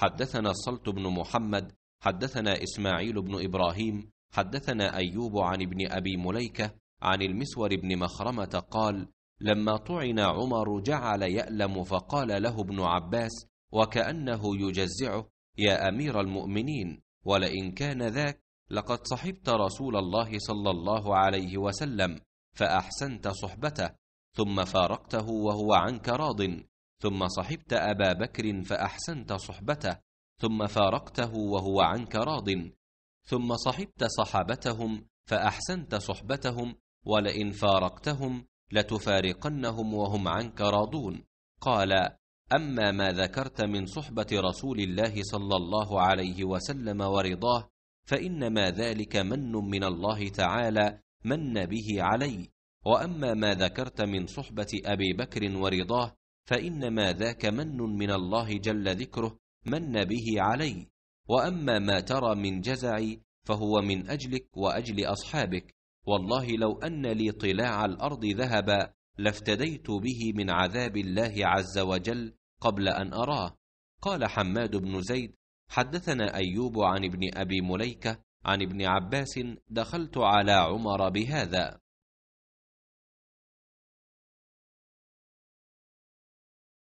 حدثنا صلت بن محمد حدثنا اسماعيل بن ابراهيم حدثنا ايوب عن ابن ابي مليكه عن المسور بن مخرمه قال لما طعن عمر جعل يالم فقال له ابن عباس وكانه يجزعه يا امير المؤمنين ولئن كان ذاك لقد صحبت رسول الله صلى الله عليه وسلم فاحسنت صحبته ثم فارقته وهو عنك راض ثم صحبت ابا بكر فاحسنت صحبته ثم فارقته وهو عنك راض ثم صحبت صحابتهم فاحسنت صحبتهم ولئن فارقتهم لتفارقنهم وهم عنك راضون قال اما ما ذكرت من صحبه رسول الله صلى الله عليه وسلم ورضاه فانما ذلك من من الله تعالى من به علي واما ما ذكرت من صحبه ابي بكر ورضاه فانما ذاك من من الله جل ذكره من به علي واما ما ترى من جزعي فهو من اجلك واجل اصحابك والله لو ان لي طلاع الارض ذهبا لافتديت به من عذاب الله عز وجل قبل ان اراه قال حماد بن زيد حدثنا ايوب عن ابن ابي مليكه عن ابن عباس دخلت على عمر بهذا